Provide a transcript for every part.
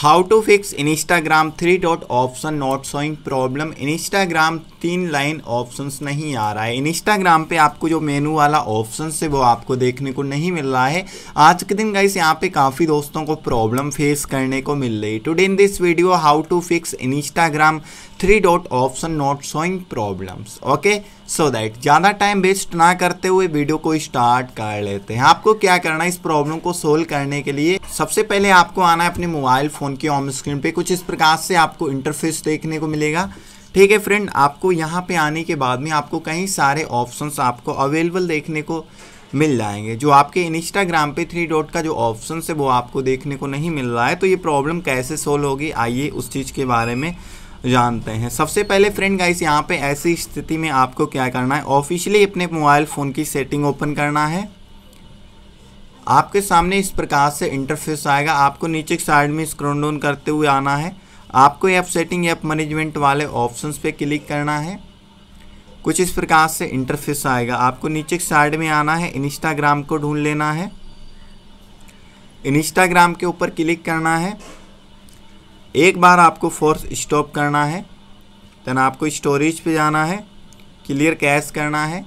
how to fix Instagram three dot option not showing problem Instagram तीन line options नहीं आ रहा है इंस्टाग्राम पे आपको जो मेनू वाला ऑप्शन है वो आपको देखने को नहीं मिल रहा है आज के दिन गाइस यहाँ पे काफ़ी दोस्तों को प्रॉब्लम फेस करने को मिल रही today in this video how to fix Instagram three dot option not showing problems okay so that ज़्यादा टाइम वेस्ट ना करते हुए वीडियो को स्टार्ट कर लेते हैं आपको क्या करना है इस प्रॉब्लम को सोल्व करने के लिए सबसे पहले आपको आना है अपने मोबाइल फ़ोन की ऑन स्क्रीन पे कुछ इस प्रकार से आपको इंटरफेस देखने को मिलेगा ठीक है फ्रेंड आपको यहाँ पे आने के बाद में आपको कई सारे ऑप्शंस आपको अवेलेबल देखने को मिल जाएंगे जो आपके इंस्टाग्राम पे थ्री डॉट का जो ऑप्शन है वो आपको देखने को नहीं मिल रहा है तो ये प्रॉब्लम कैसे सोल्व होगी आइए उस चीज़ के बारे में जानते हैं सबसे पहले फ्रेंड गाइस यहाँ पे ऐसी स्थिति में आपको क्या करना है ऑफिशियली अपने मोबाइल फ़ोन की सेटिंग ओपन करना है आपके सामने इस प्रकार से इंटरफेस आएगा आपको नीचे साइड में स्क्रोन डाउन करते हुए आना है आपको ऐप सेटिंग ऐप मैनेजमेंट वाले ऑप्शन पर क्लिक करना है कुछ इस प्रकार से इंटरफेस आएगा आपको नीचे साइड में आना है इंस्टाग्राम को ढूंढ लेना है इंस्टाग्राम के ऊपर क्लिक करना है एक बार आपको फोर्स स्टॉप करना है देन आपको स्टोरेज पे जाना है क्लियर कैश करना है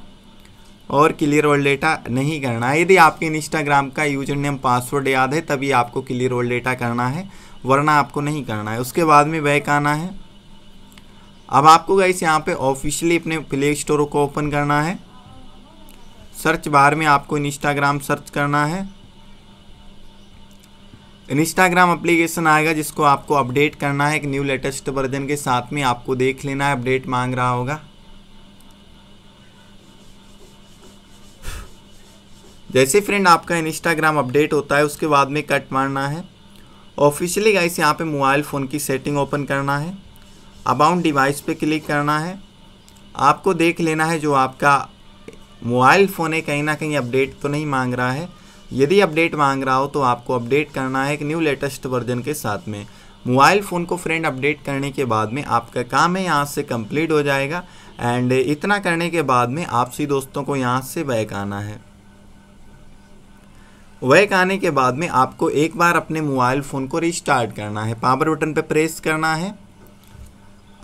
और क्लियर वर्ल्ड डेटा नहीं करना है यदि आपके इंस्टाग्राम का यूजर नेम पासवर्ड याद है तभी आपको क्लियर वर्ल्ड डेटा करना है वरना आपको नहीं करना है उसके बाद में बैक आना है अब आपको से यहाँ पर ऑफिशियली अपने प्ले स्टोर को ओपन करना है सर्च बार में आपको इंस्टाग्राम सर्च करना है इंस्टाग्राम एप्लीकेशन आएगा जिसको आपको अपडेट करना है एक न्यू लेटेस्ट वर्जन के साथ में आपको देख लेना है अपडेट मांग रहा होगा जैसे फ्रेंड आपका इंस्टाग्राम अपडेट होता है उसके बाद में कट मारना है ऑफिशियली गाइस यहाँ पे मोबाइल फ़ोन की सेटिंग ओपन करना है अबाउंट डिवाइस पे क्लिक करना है आपको देख लेना है जो आपका मोबाइल फ़ोन है कहीं ना कहीं अपडेट तो नहीं मांग रहा है यदि अपडेट मांग रहा हो तो आपको अपडेट करना है एक न्यू लेटेस्ट वर्जन के साथ में मोबाइल फ़ोन को फ्रेंड अपडेट करने के बाद में आपका काम है यहाँ से कंप्लीट हो जाएगा एंड इतना करने के बाद में आपसी दोस्तों को यहाँ से बैक आना है वैक आने के बाद में आपको एक बार अपने मोबाइल फ़ोन को रिस्टार्ट करना है पावर बटन पर प्रेस करना है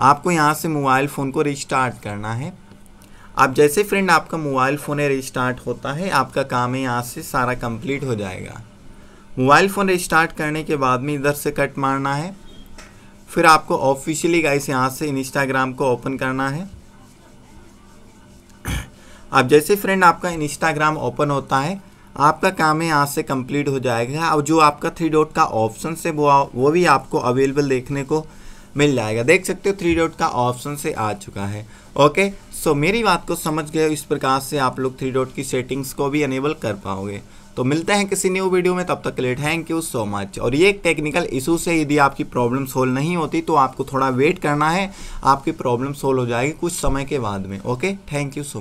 आपको यहाँ से मोबाइल फ़ोन को रिस्टार्ट करना है आप जैसे फ्रेंड आपका मोबाइल फ़ोन रिस्टार्ट होता है आपका काम है यहाँ से सारा कंप्लीट हो जाएगा मोबाइल फ़ोन रिस्टार्ट करने के बाद में इधर से कट मारना है फिर आपको ऑफिशियली गाइस यहाँ से इंस्टाग्राम को ओपन करना है अब जैसे फ्रेंड आपका इंस्टाग्राम ओपन होता है आपका काम है यहाँ से कंप्लीट हो जाएगा और जो आपका थ्री डॉट का ऑप्शन है वो वो भी आपको अवेलेबल देखने को मिल जाएगा देख सकते हो थ्री डॉट का ऑप्शन से आ चुका है ओके सो मेरी बात को समझ गए इस प्रकार से आप लोग थ्री डॉट की सेटिंग्स को भी अनेबल कर पाओगे तो मिलते हैं किसी न्यू वीडियो में तब तक के लिए थैंक यू सो मच और ये एक टेक्निकल इशू से यदि आपकी प्रॉब्लम सोल्व नहीं होती तो आपको थोड़ा वेट करना है आपकी प्रॉब्लम सोल्व हो जाएगी कुछ समय के बाद में ओके थैंक यू सो